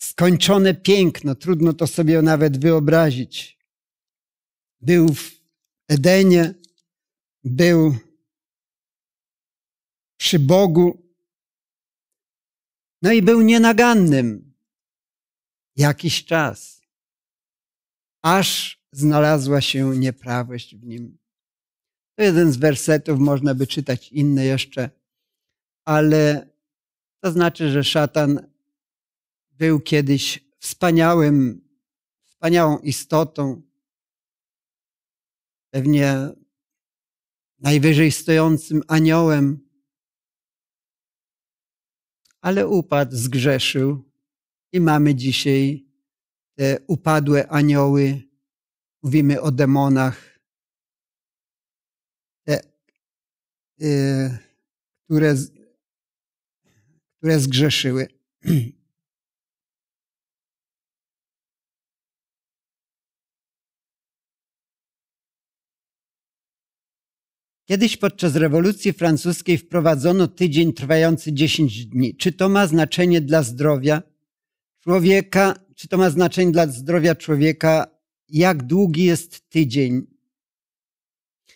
Skończone piękno, trudno to sobie nawet wyobrazić. Był w Edenie, był przy Bogu, no i był nienagannym jakiś czas, aż znalazła się nieprawość w nim. To jeden z wersetów, można by czytać inne jeszcze, ale to znaczy, że szatan był kiedyś wspaniałym, wspaniałą istotą, pewnie najwyżej stojącym aniołem, ale upadł, zgrzeszył i mamy dzisiaj te upadłe anioły, mówimy o demonach, te, y, które, które zgrzeszyły. Kiedyś podczas rewolucji francuskiej wprowadzono tydzień trwający 10 dni. Czy to ma znaczenie dla zdrowia? człowieka, czy to ma znaczenie dla zdrowia człowieka, jak długi jest tydzień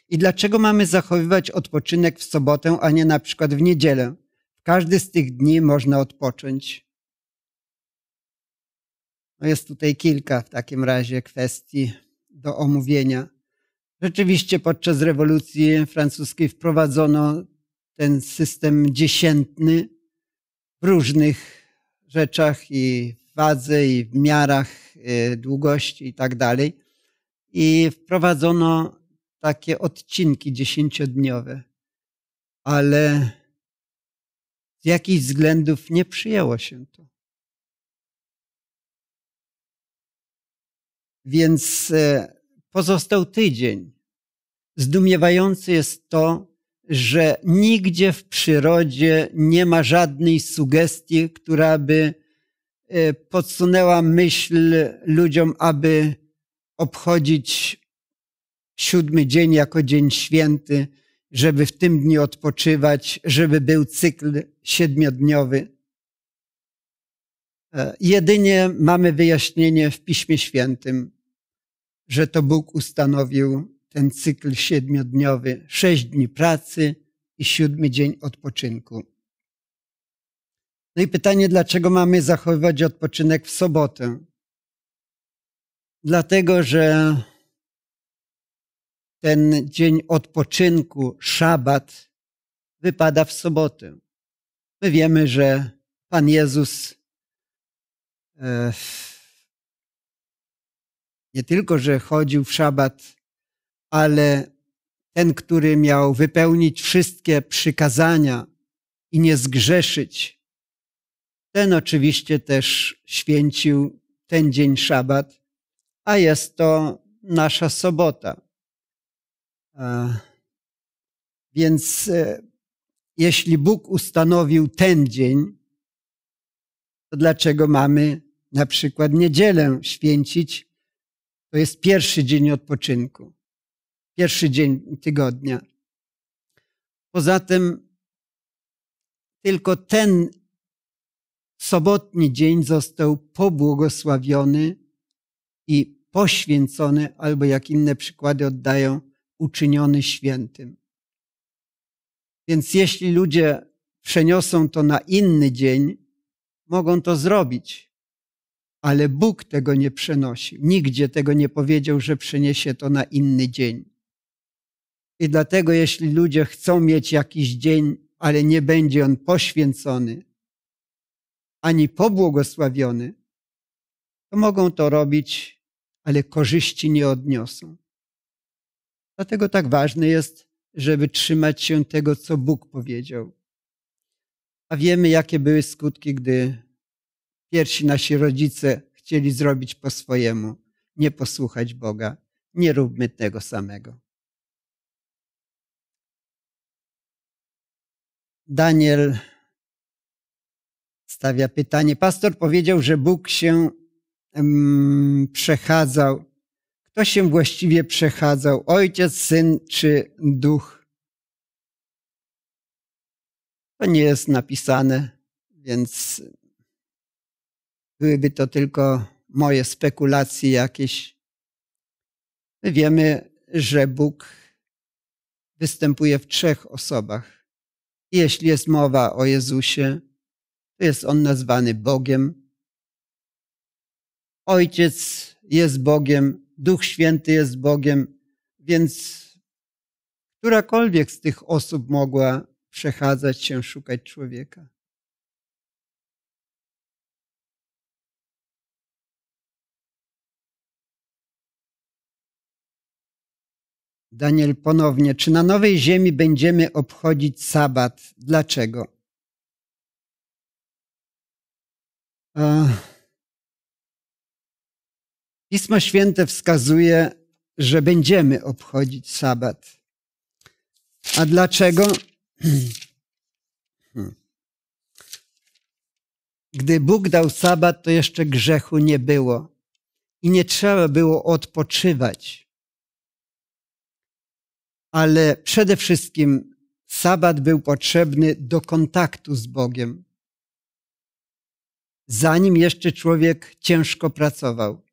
i dlaczego mamy zachowywać odpoczynek w sobotę, a nie na przykład w niedzielę. W każdy z tych dni można odpocząć. No jest tutaj kilka w takim razie kwestii do omówienia. Rzeczywiście podczas rewolucji francuskiej wprowadzono ten system dziesiętny w różnych rzeczach i wadze i w miarach y, długości i tak dalej. I wprowadzono takie odcinki dziesięciodniowe, ale z jakichś względów nie przyjęło się to. Więc e, pozostał tydzień. Zdumiewające jest to, że nigdzie w przyrodzie nie ma żadnej sugestii, która by Y, podsunęła myśl ludziom, aby obchodzić siódmy dzień jako dzień święty, żeby w tym dniu odpoczywać, żeby był cykl siedmiodniowy. E, jedynie mamy wyjaśnienie w Piśmie Świętym, że to Bóg ustanowił ten cykl siedmiodniowy, sześć dni pracy i siódmy dzień odpoczynku. No i pytanie, dlaczego mamy zachowywać odpoczynek w sobotę? Dlatego, że ten dzień odpoczynku, szabat, wypada w sobotę. My wiemy, że Pan Jezus e, nie tylko, że chodził w szabat, ale ten, który miał wypełnić wszystkie przykazania i nie zgrzeszyć, ten oczywiście też święcił ten dzień szabat, a jest to nasza sobota. Więc e, jeśli Bóg ustanowił ten dzień, to dlaczego mamy na przykład niedzielę święcić? To jest pierwszy dzień odpoczynku, pierwszy dzień tygodnia. Poza tym tylko ten sobotni dzień został pobłogosławiony i poświęcony, albo jak inne przykłady oddają, uczyniony świętym. Więc jeśli ludzie przeniosą to na inny dzień, mogą to zrobić. Ale Bóg tego nie przenosi. Nigdzie tego nie powiedział, że przeniesie to na inny dzień. I dlatego, jeśli ludzie chcą mieć jakiś dzień, ale nie będzie on poświęcony, ani pobłogosławiony, to mogą to robić, ale korzyści nie odniosą. Dlatego tak ważne jest, żeby trzymać się tego, co Bóg powiedział. A wiemy, jakie były skutki, gdy pierwsi nasi rodzice chcieli zrobić po swojemu, nie posłuchać Boga. Nie róbmy tego samego. Daniel stawia pytanie. Pastor powiedział, że Bóg się przechadzał. Kto się właściwie przechadzał? Ojciec, syn czy duch? To nie jest napisane, więc byłyby to tylko moje spekulacje jakieś. My wiemy, że Bóg występuje w trzech osobach. Jeśli jest mowa o Jezusie, jest on nazwany Bogiem. Ojciec jest Bogiem, Duch Święty jest Bogiem, więc którakolwiek z tych osób mogła przechadzać się, szukać człowieka. Daniel ponownie, czy na nowej ziemi będziemy obchodzić sabat? Dlaczego? E, Pismo Święte wskazuje, że będziemy obchodzić sabat. A dlaczego? Hmm. Gdy Bóg dał sabat, to jeszcze grzechu nie było i nie trzeba było odpoczywać. Ale przede wszystkim sabat był potrzebny do kontaktu z Bogiem zanim jeszcze człowiek ciężko pracował.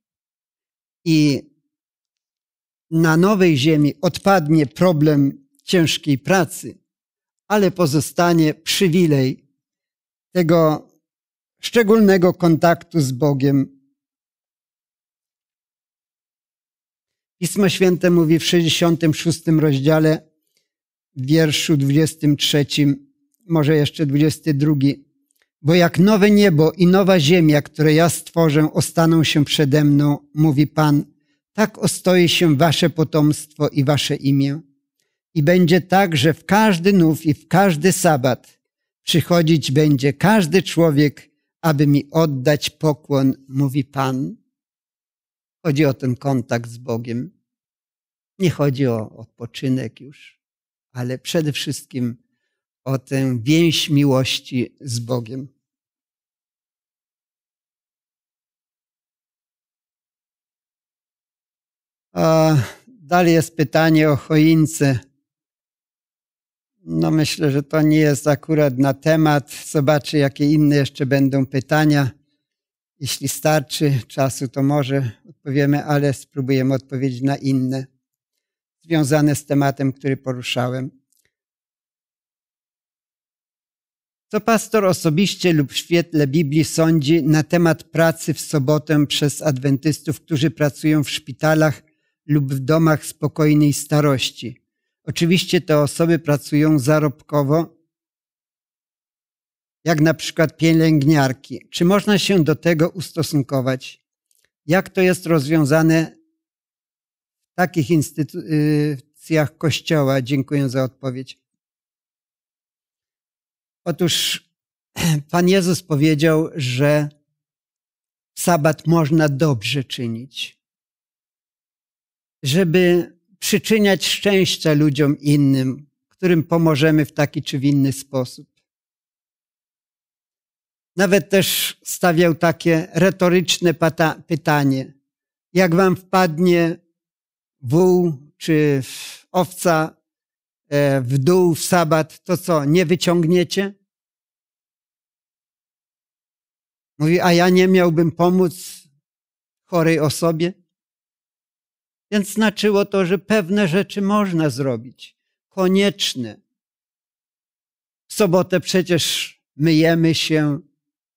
I na nowej ziemi odpadnie problem ciężkiej pracy, ale pozostanie przywilej tego szczególnego kontaktu z Bogiem. Pismo Święte mówi w 66 rozdziale, w wierszu 23, może jeszcze 22 bo jak nowe niebo i nowa ziemia, które ja stworzę, ostaną się przede mną, mówi Pan, tak ostoi się wasze potomstwo i wasze imię. I będzie tak, że w każdy nów i w każdy sabat przychodzić będzie każdy człowiek, aby mi oddać pokłon, mówi Pan. Chodzi o ten kontakt z Bogiem. Nie chodzi o odpoczynek już, ale przede wszystkim o tę więź miłości z Bogiem. A dalej jest pytanie o choince. No myślę, że to nie jest akurat na temat. Zobaczę, jakie inne jeszcze będą pytania. Jeśli starczy czasu, to może odpowiemy, ale spróbujemy odpowiedzieć na inne, związane z tematem, który poruszałem. Co pastor osobiście lub w świetle Biblii sądzi na temat pracy w sobotę przez adwentystów, którzy pracują w szpitalach lub w domach spokojnej starości? Oczywiście te osoby pracują zarobkowo, jak na przykład pielęgniarki. Czy można się do tego ustosunkować? Jak to jest rozwiązane w takich instytucjach Kościoła? Dziękuję za odpowiedź. Otóż Pan Jezus powiedział, że sabat można dobrze czynić, żeby przyczyniać szczęścia ludziom innym, którym pomożemy w taki czy w inny sposób. Nawet też stawiał takie retoryczne pytanie: jak wam wpadnie wół czy owca E, w dół w sabat, to co, nie wyciągniecie? Mówi, a ja nie miałbym pomóc chorej osobie? Więc znaczyło to, że pewne rzeczy można zrobić, konieczne. W sobotę przecież myjemy się,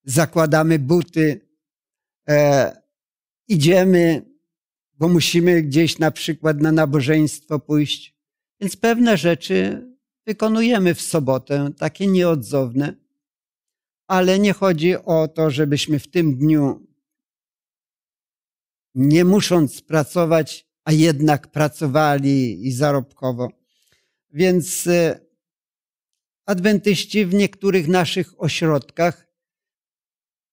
zakładamy buty, e, idziemy, bo musimy gdzieś na przykład na nabożeństwo pójść. Więc pewne rzeczy wykonujemy w sobotę, takie nieodzowne, ale nie chodzi o to, żebyśmy w tym dniu, nie musząc pracować, a jednak pracowali i zarobkowo. Więc e, adwentyści w niektórych naszych ośrodkach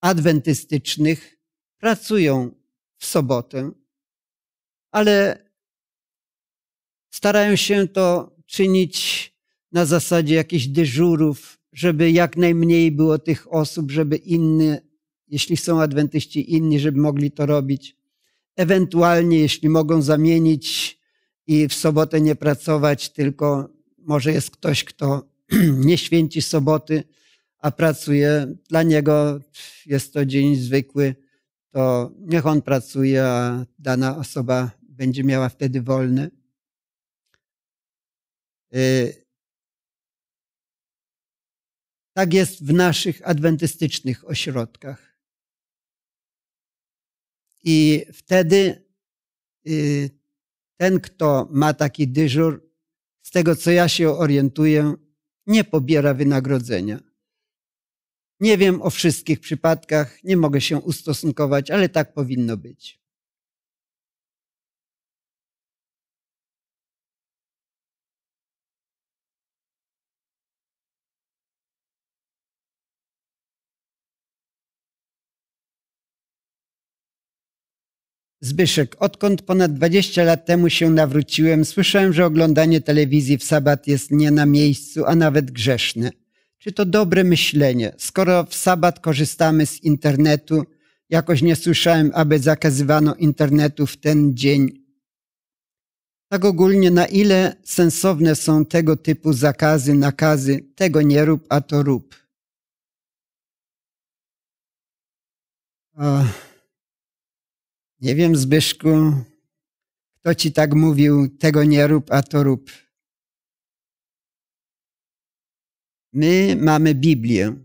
adwentystycznych pracują w sobotę, ale Starają się to czynić na zasadzie jakichś dyżurów, żeby jak najmniej było tych osób, żeby inni, jeśli są adwentyści inni, żeby mogli to robić. Ewentualnie, jeśli mogą zamienić i w sobotę nie pracować, tylko może jest ktoś, kto nie święci soboty, a pracuje, dla niego jest to dzień zwykły, to niech on pracuje, a dana osoba będzie miała wtedy wolny. Y, tak jest w naszych adwentystycznych ośrodkach. I wtedy y, ten, kto ma taki dyżur, z tego co ja się orientuję, nie pobiera wynagrodzenia. Nie wiem o wszystkich przypadkach, nie mogę się ustosunkować, ale tak powinno być. Zbyszek, odkąd ponad 20 lat temu się nawróciłem, słyszałem, że oglądanie telewizji w sabat jest nie na miejscu, a nawet grzeszne. Czy to dobre myślenie? Skoro w sabat korzystamy z internetu, jakoś nie słyszałem, aby zakazywano internetu w ten dzień. Tak ogólnie, na ile sensowne są tego typu zakazy, nakazy, tego nie rób, a to rób? Ach. Nie wiem, Zbyszku, kto ci tak mówił, tego nie rób, a to rób. My mamy Biblię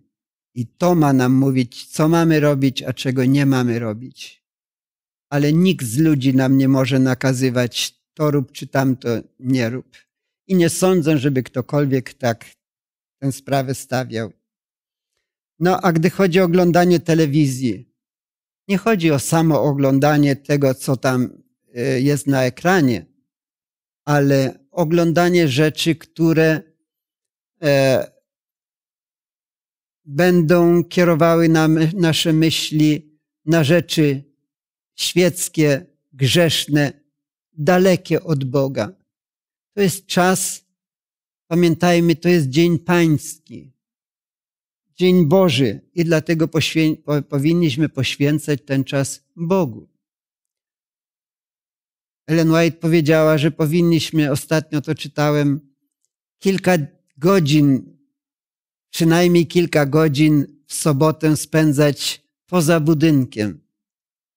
i to ma nam mówić, co mamy robić, a czego nie mamy robić. Ale nikt z ludzi nam nie może nakazywać, to rób czy tamto nie rób. I nie sądzę, żeby ktokolwiek tak tę sprawę stawiał. No, a gdy chodzi o oglądanie telewizji, nie chodzi o samo oglądanie tego, co tam e, jest na ekranie, ale oglądanie rzeczy, które e, będą kierowały nam nasze myśli na rzeczy świeckie, grzeszne, dalekie od Boga. To jest czas, pamiętajmy, to jest Dzień Pański. Dzień Boży i dlatego poświę... powinniśmy poświęcać ten czas Bogu. Ellen White powiedziała, że powinniśmy, ostatnio to czytałem, kilka godzin, przynajmniej kilka godzin w sobotę spędzać poza budynkiem.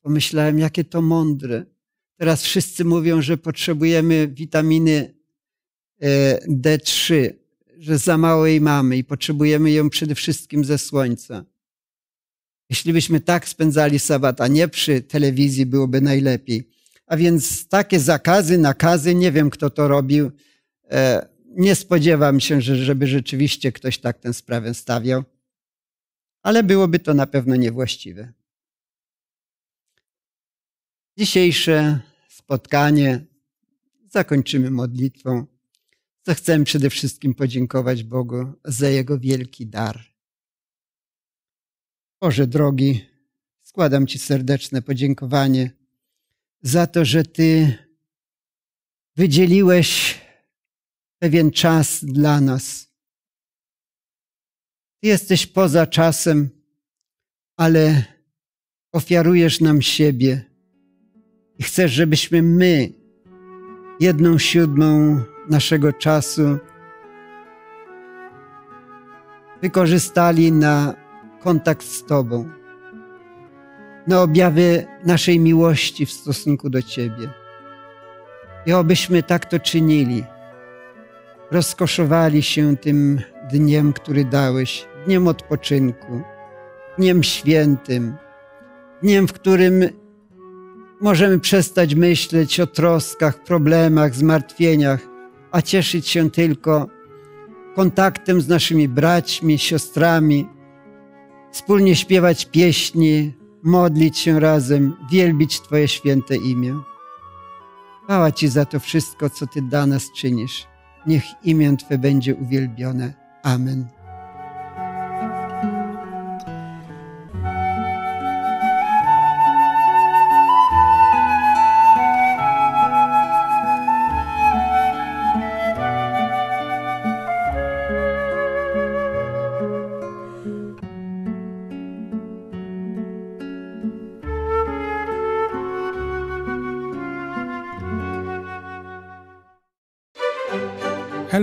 Pomyślałem, jakie to mądre. Teraz wszyscy mówią, że potrzebujemy witaminy e, D3 że za mało jej mamy i potrzebujemy ją przede wszystkim ze słońca. Jeśli byśmy tak spędzali sabat, a nie przy telewizji, byłoby najlepiej. A więc takie zakazy, nakazy, nie wiem kto to robił. E, nie spodziewam się, żeby rzeczywiście ktoś tak tę sprawę stawiał, ale byłoby to na pewno niewłaściwe. Dzisiejsze spotkanie zakończymy modlitwą to chcę przede wszystkim podziękować Bogu za Jego wielki dar. Boże drogi, składam Ci serdeczne podziękowanie za to, że Ty wydzieliłeś pewien czas dla nas. Ty jesteś poza czasem, ale ofiarujesz nam siebie i chcesz, żebyśmy my, jedną siódmą naszego czasu wykorzystali na kontakt z Tobą, na objawy naszej miłości w stosunku do Ciebie. I obyśmy tak to czynili. Rozkoszowali się tym dniem, który dałeś, dniem odpoczynku, dniem świętym, dniem, w którym możemy przestać myśleć o troskach, problemach, zmartwieniach, a cieszyć się tylko kontaktem z naszymi braćmi, siostrami, wspólnie śpiewać pieśni, modlić się razem, wielbić Twoje święte imię. Chwała Ci za to wszystko, co Ty dla nas czynisz. Niech imię Twe będzie uwielbione. Amen.